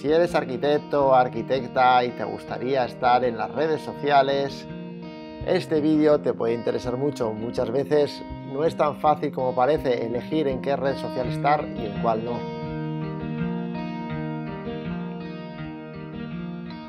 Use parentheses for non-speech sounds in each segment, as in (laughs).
Si eres arquitecto, o arquitecta y te gustaría estar en las redes sociales, este vídeo te puede interesar mucho. Muchas veces no es tan fácil como parece elegir en qué red social estar y en cuál no.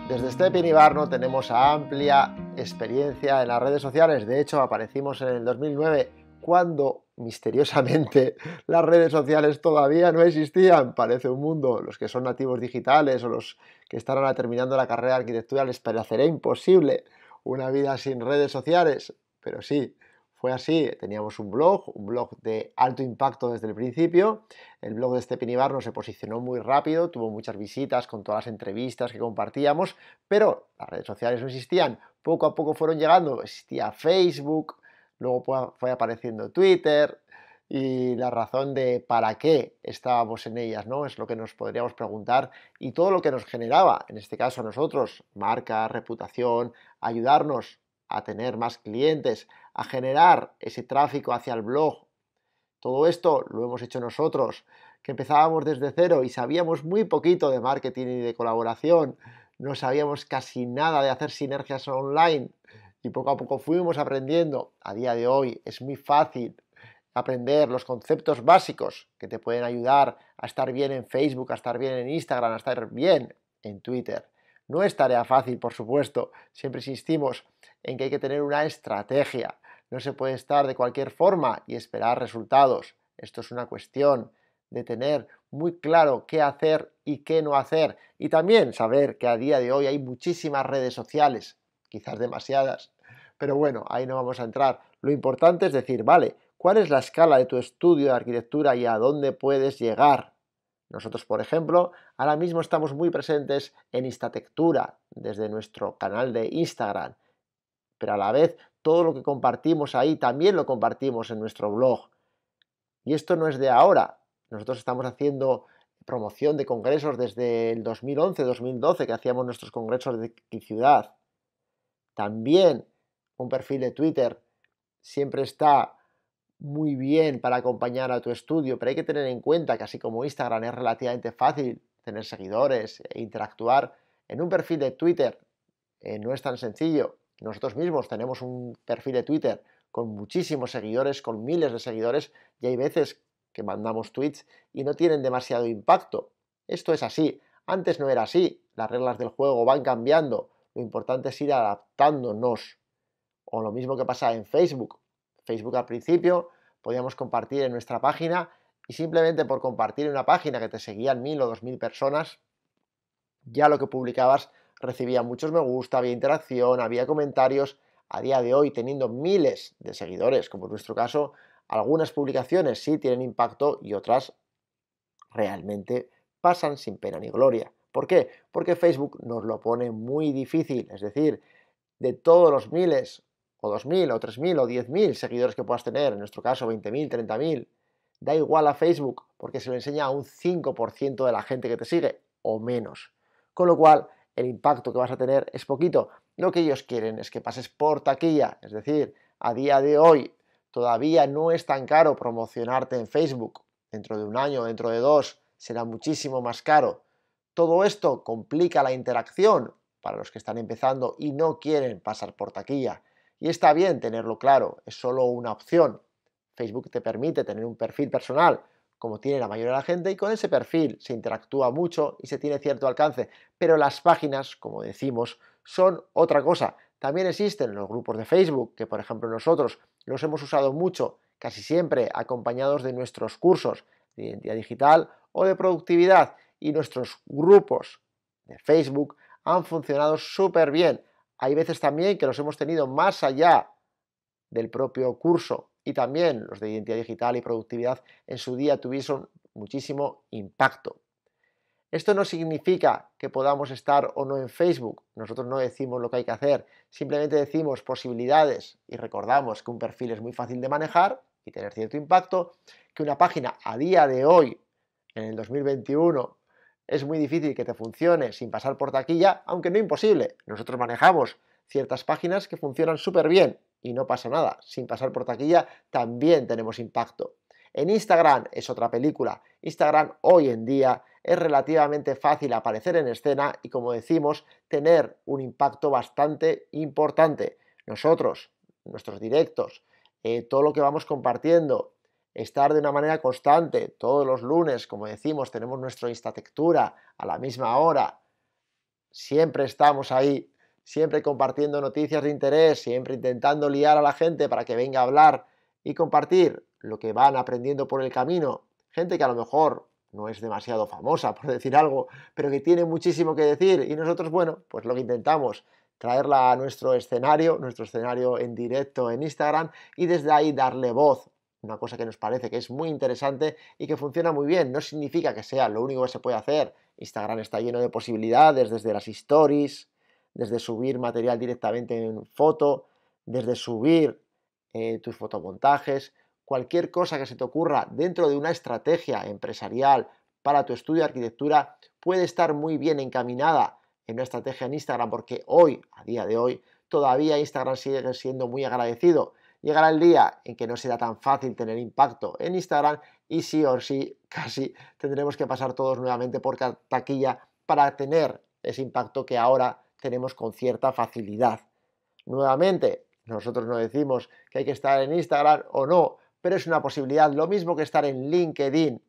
Desde Stepin y Barno tenemos amplia experiencia en las redes sociales. De hecho, aparecimos en el 2009 cuando misteriosamente (laughs) las redes sociales todavía no existían, parece un mundo, los que son nativos digitales o los que están ahora terminando la carrera de arquitectura les parecerá imposible una vida sin redes sociales, pero sí, fue así, teníamos un blog, un blog de alto impacto desde el principio, el blog de este Pinibarno se posicionó muy rápido, tuvo muchas visitas con todas las entrevistas que compartíamos, pero las redes sociales no existían, poco a poco fueron llegando, existía Facebook, Luego fue apareciendo Twitter y la razón de para qué estábamos en ellas, ¿no? Es lo que nos podríamos preguntar y todo lo que nos generaba, en este caso a nosotros, marca, reputación, ayudarnos a tener más clientes, a generar ese tráfico hacia el blog. Todo esto lo hemos hecho nosotros, que empezábamos desde cero y sabíamos muy poquito de marketing y de colaboración, no sabíamos casi nada de hacer sinergias online, y poco a poco fuimos aprendiendo. A día de hoy es muy fácil aprender los conceptos básicos que te pueden ayudar a estar bien en Facebook, a estar bien en Instagram, a estar bien en Twitter. No es tarea fácil, por supuesto. Siempre insistimos en que hay que tener una estrategia. No se puede estar de cualquier forma y esperar resultados. Esto es una cuestión de tener muy claro qué hacer y qué no hacer. Y también saber que a día de hoy hay muchísimas redes sociales quizás demasiadas, pero bueno, ahí no vamos a entrar. Lo importante es decir, vale, ¿cuál es la escala de tu estudio de arquitectura y a dónde puedes llegar? Nosotros, por ejemplo, ahora mismo estamos muy presentes en Instatectura desde nuestro canal de Instagram, pero a la vez todo lo que compartimos ahí también lo compartimos en nuestro blog. Y esto no es de ahora. Nosotros estamos haciendo promoción de congresos desde el 2011-2012 que hacíamos nuestros congresos de ciudad. También un perfil de Twitter siempre está muy bien para acompañar a tu estudio, pero hay que tener en cuenta que así como Instagram es relativamente fácil tener seguidores e interactuar, en un perfil de Twitter eh, no es tan sencillo. Nosotros mismos tenemos un perfil de Twitter con muchísimos seguidores, con miles de seguidores, y hay veces que mandamos tweets y no tienen demasiado impacto. Esto es así. Antes no era así. Las reglas del juego van cambiando. Lo importante es ir adaptándonos. O lo mismo que pasa en Facebook. Facebook al principio podíamos compartir en nuestra página y simplemente por compartir en una página que te seguían mil o dos mil personas, ya lo que publicabas recibía muchos me gusta, había interacción, había comentarios. A día de hoy, teniendo miles de seguidores, como en nuestro caso, algunas publicaciones sí tienen impacto y otras realmente pasan sin pena ni gloria. ¿Por qué? Porque Facebook nos lo pone muy difícil, es decir, de todos los miles, o 2.000, o 3.000, o 10.000 seguidores que puedas tener, en nuestro caso 20.000, 30.000, da igual a Facebook porque se lo enseña a un 5% de la gente que te sigue, o menos. Con lo cual, el impacto que vas a tener es poquito. Lo que ellos quieren es que pases por taquilla, es decir, a día de hoy todavía no es tan caro promocionarte en Facebook. Dentro de un año, dentro de dos, será muchísimo más caro. Todo esto complica la interacción para los que están empezando y no quieren pasar por taquilla. Y está bien tenerlo claro, es solo una opción. Facebook te permite tener un perfil personal, como tiene la mayoría de la gente, y con ese perfil se interactúa mucho y se tiene cierto alcance. Pero las páginas, como decimos, son otra cosa. También existen los grupos de Facebook, que por ejemplo nosotros los hemos usado mucho, casi siempre acompañados de nuestros cursos de identidad digital o de productividad y nuestros grupos de Facebook han funcionado súper bien. Hay veces también que los hemos tenido más allá del propio curso y también los de identidad digital y productividad en su día tuvieron muchísimo impacto. Esto no significa que podamos estar o no en Facebook. Nosotros no decimos lo que hay que hacer. Simplemente decimos posibilidades y recordamos que un perfil es muy fácil de manejar y tener cierto impacto, que una página a día de hoy, en el 2021, es muy difícil que te funcione sin pasar por taquilla, aunque no imposible. Nosotros manejamos ciertas páginas que funcionan súper bien y no pasa nada. Sin pasar por taquilla también tenemos impacto. En Instagram es otra película. Instagram hoy en día es relativamente fácil aparecer en escena y como decimos, tener un impacto bastante importante. Nosotros, nuestros directos, eh, todo lo que vamos compartiendo estar de una manera constante, todos los lunes, como decimos, tenemos nuestra Instatectura a la misma hora, siempre estamos ahí, siempre compartiendo noticias de interés, siempre intentando liar a la gente para que venga a hablar y compartir lo que van aprendiendo por el camino, gente que a lo mejor no es demasiado famosa, por decir algo, pero que tiene muchísimo que decir y nosotros, bueno, pues lo que intentamos, traerla a nuestro escenario, nuestro escenario en directo en Instagram y desde ahí darle voz, una cosa que nos parece que es muy interesante y que funciona muy bien. No significa que sea lo único que se puede hacer. Instagram está lleno de posibilidades, desde las stories, desde subir material directamente en foto, desde subir eh, tus fotomontajes, cualquier cosa que se te ocurra dentro de una estrategia empresarial para tu estudio de arquitectura puede estar muy bien encaminada en una estrategia en Instagram porque hoy, a día de hoy, todavía Instagram sigue siendo muy agradecido llegará el día en que no será tan fácil tener impacto en Instagram y sí o sí casi tendremos que pasar todos nuevamente por taquilla para tener ese impacto que ahora tenemos con cierta facilidad. Nuevamente, nosotros no decimos que hay que estar en Instagram o no, pero es una posibilidad, lo mismo que estar en LinkedIn.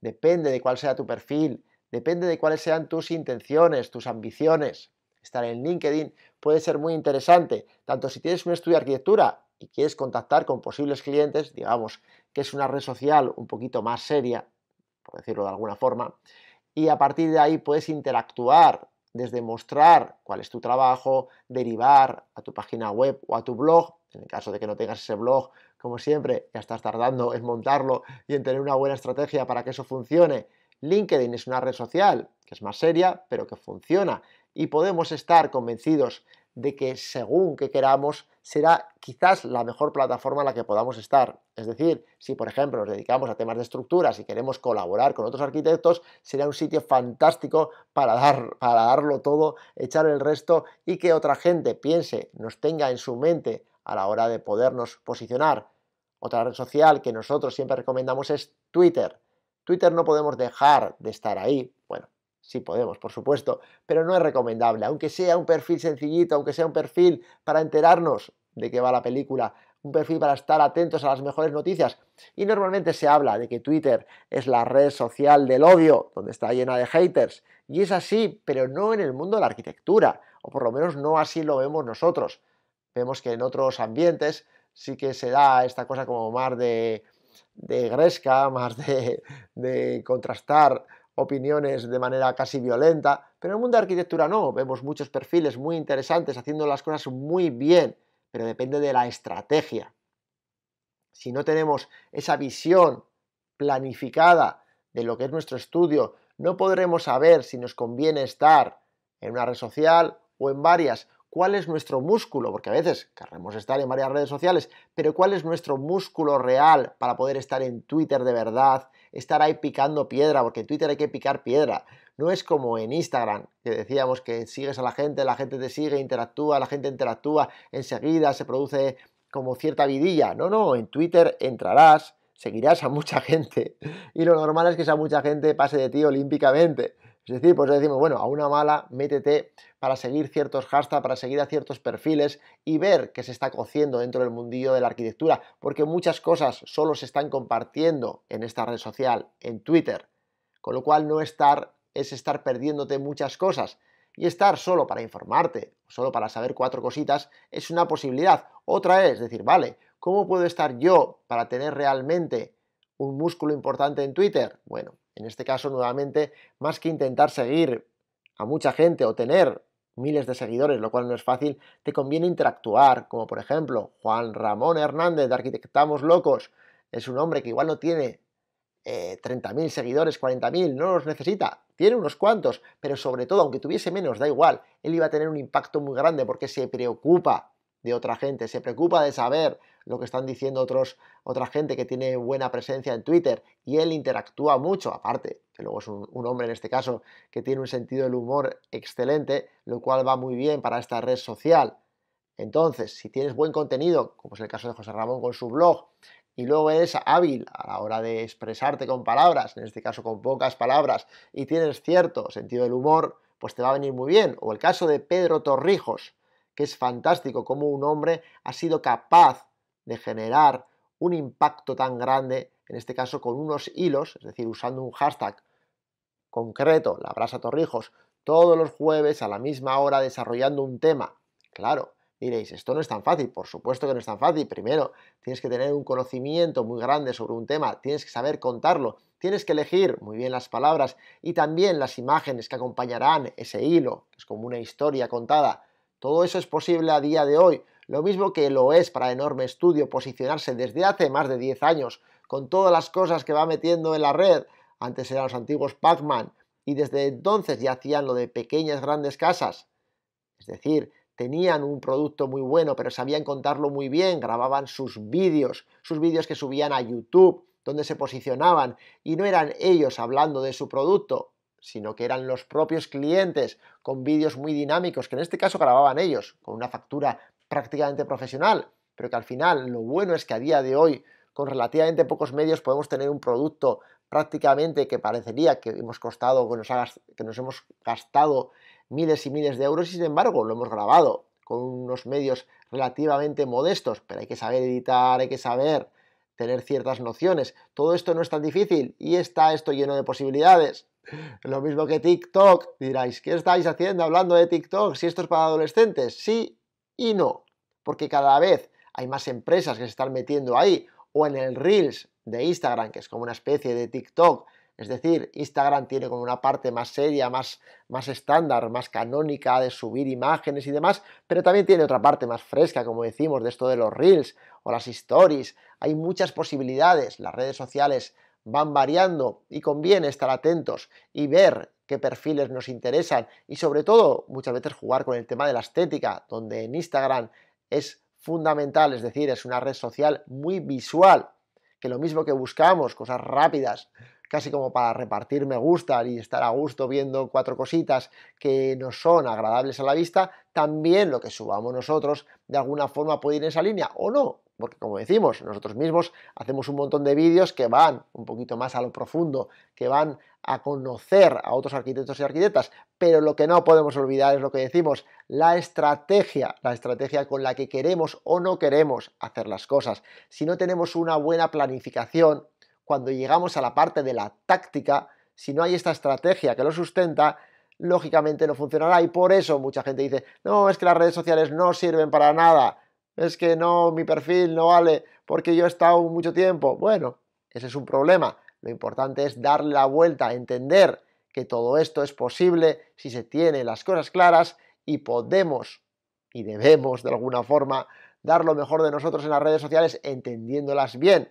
Depende de cuál sea tu perfil, depende de cuáles sean tus intenciones, tus ambiciones. Estar en LinkedIn puede ser muy interesante, tanto si tienes un estudio de arquitectura si quieres contactar con posibles clientes, digamos que es una red social un poquito más seria, por decirlo de alguna forma, y a partir de ahí puedes interactuar desde mostrar cuál es tu trabajo, derivar a tu página web o a tu blog, en el caso de que no tengas ese blog, como siempre, ya estás tardando en montarlo y en tener una buena estrategia para que eso funcione. LinkedIn es una red social que es más seria, pero que funciona y podemos estar convencidos de que según que queramos será quizás la mejor plataforma en la que podamos estar. Es decir, si por ejemplo nos dedicamos a temas de estructuras y queremos colaborar con otros arquitectos, será un sitio fantástico para, dar, para darlo todo, echar el resto y que otra gente piense, nos tenga en su mente a la hora de podernos posicionar. Otra red social que nosotros siempre recomendamos es Twitter. Twitter no podemos dejar de estar ahí si sí podemos, por supuesto, pero no es recomendable. Aunque sea un perfil sencillito, aunque sea un perfil para enterarnos de qué va la película, un perfil para estar atentos a las mejores noticias. Y normalmente se habla de que Twitter es la red social del odio, donde está llena de haters. Y es así, pero no en el mundo de la arquitectura, o por lo menos no así lo vemos nosotros. Vemos que en otros ambientes sí que se da esta cosa como más de, de gresca, (laughs) más de, de contrastar opiniones de manera casi violenta, pero en el mundo de arquitectura no, vemos muchos perfiles muy interesantes haciendo las cosas muy bien, pero depende de la estrategia. Si no tenemos esa visión planificada de lo que es nuestro estudio, no podremos saber si nos conviene estar en una red social o en varias, cuál es nuestro músculo, porque a veces queremos estar en varias redes sociales, pero cuál es nuestro músculo real para poder estar en Twitter de verdad, estar ahí picando piedra, porque en Twitter hay que picar piedra. No es como en Instagram, que decíamos que sigues a la gente, la gente te sigue, interactúa, la gente interactúa, enseguida se produce como cierta vidilla. No, no, en Twitter entrarás, seguirás a mucha (laughs) gente y lo normal es que esa mucha gente pase de ti olímpicamente. Es decir, pues decimos, bueno, a una mala, métete para seguir ciertos hashtags, para seguir a ciertos perfiles y ver qué se está cociendo dentro del mundillo de la arquitectura, porque muchas cosas solo se están compartiendo en esta red social, en Twitter, con lo cual no estar es estar perdiéndote muchas cosas. Y estar solo para informarte, solo para saber cuatro cositas, es una posibilidad. Otra es decir, vale, ¿cómo puedo estar yo para tener realmente un músculo importante en Twitter? Bueno, en este caso, nuevamente, más que intentar seguir a mucha gente o tener miles de seguidores, lo cual no es fácil, te conviene interactuar, como por ejemplo Juan Ramón Hernández de Arquitectamos Locos, es un hombre que igual no tiene 30.000 eh, seguidores, 40.000, no los necesita, tiene unos cuantos, pero sobre todo, aunque tuviese menos, da igual, él iba a tener un impacto muy grande porque se preocupa de otra gente, se preocupa de saber lo que están diciendo otros, otra gente que tiene buena presencia en Twitter y él interactúa mucho, aparte, que luego es un, un, hombre en este caso que tiene un sentido del humor excelente, lo cual va muy bien para esta red social. Entonces, si tienes buen contenido, como es el caso de José Ramón con su blog, y luego eres hábil a la hora de expresarte con palabras, en este caso con pocas palabras, y tienes cierto sentido del humor, pues te va a venir muy bien. O el caso de Pedro Torrijos, que es fantástico cómo un hombre ha sido capaz de generar un impacto tan grande, en este caso con unos hilos, es decir, usando un hashtag concreto, la brasa Torrijos, todos los jueves a la misma hora desarrollando un tema. Claro, diréis, esto no es tan fácil, por supuesto que no es tan fácil. Primero, tienes que tener un conocimiento muy grande sobre un tema, tienes que saber contarlo, tienes que elegir muy bien las palabras y también las imágenes que acompañarán ese hilo, que es como una historia contada. Todo eso es posible a día de hoy, lo mismo que lo es para Enorme Estudio posicionarse desde hace más de 10 años con todas las cosas que va metiendo en la red, antes eran los antiguos Pac-Man, y desde entonces ya hacían lo de pequeñas grandes casas. Es decir, tenían un producto muy bueno, pero sabían contarlo muy bien, grababan sus vídeos, sus vídeos que subían a YouTube, donde se posicionaban, y no eran ellos hablando de su producto, sino que eran los propios clientes con vídeos muy dinámicos, que en este caso grababan ellos, con una factura prácticamente profesional, pero que al final lo bueno es que a día de hoy, con relativamente pocos medios, podemos tener un producto prácticamente que parecería que hemos costado, que nos, que nos hemos gastado miles y miles de euros y sin embargo lo hemos grabado con unos medios relativamente modestos, pero hay que saber editar, hay que saber tener ciertas nociones. Todo esto no es tan difícil y está esto lleno de posibilidades. Lo mismo que TikTok. Diráis, ¿qué estáis haciendo hablando de TikTok? Si esto es para adolescentes. Sí y no. Porque cada vez hay más empresas que se están metiendo ahí. O en el Reels de Instagram, que es como una especie de TikTok es decir, Instagram tiene como una parte más seria, más, más estándar, más canónica de subir imágenes y demás, pero también tiene otra parte más fresca, como decimos, de esto de los reels o las stories. Hay muchas posibilidades, las redes sociales van variando y conviene estar atentos y ver qué perfiles nos interesan y sobre todo muchas veces jugar con el tema de la estética, donde en Instagram es fundamental, es decir, es una red social muy visual, que lo mismo que buscamos, cosas rápidas, casi como para repartir me gusta y estar a gusto viendo cuatro cositas que nos son agradables a la vista, también lo que subamos nosotros de alguna forma puede ir en esa línea o no, porque como decimos, nosotros mismos hacemos un montón de vídeos que van un poquito más a lo profundo, que van a conocer a otros arquitectos y arquitectas, pero lo que no podemos olvidar es lo que decimos, la estrategia, la estrategia con la que queremos o no queremos hacer las cosas. Si no tenemos una buena planificación, cuando llegamos a la parte de la táctica, si no hay esta estrategia que lo sustenta, lógicamente no funcionará y por eso mucha gente dice, no, es que las redes sociales no sirven para nada, es que no, mi perfil no vale porque yo he estado mucho tiempo. Bueno, ese es un problema. Lo importante es darle la vuelta, entender que todo esto es posible si se tienen las cosas claras y podemos y debemos de alguna forma dar lo mejor de nosotros en las redes sociales entendiéndolas bien.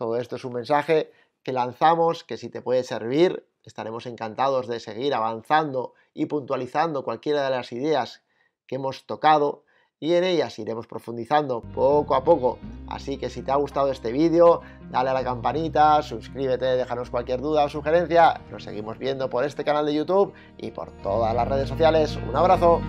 Todo esto es un mensaje que lanzamos, que si te puede servir, estaremos encantados de seguir avanzando y puntualizando cualquiera de las ideas que hemos tocado y en ellas iremos profundizando poco a poco. Así que si te ha gustado este vídeo, dale a la campanita, suscríbete, déjanos cualquier duda o sugerencia. Nos seguimos viendo por este canal de YouTube y por todas las redes sociales. Un abrazo.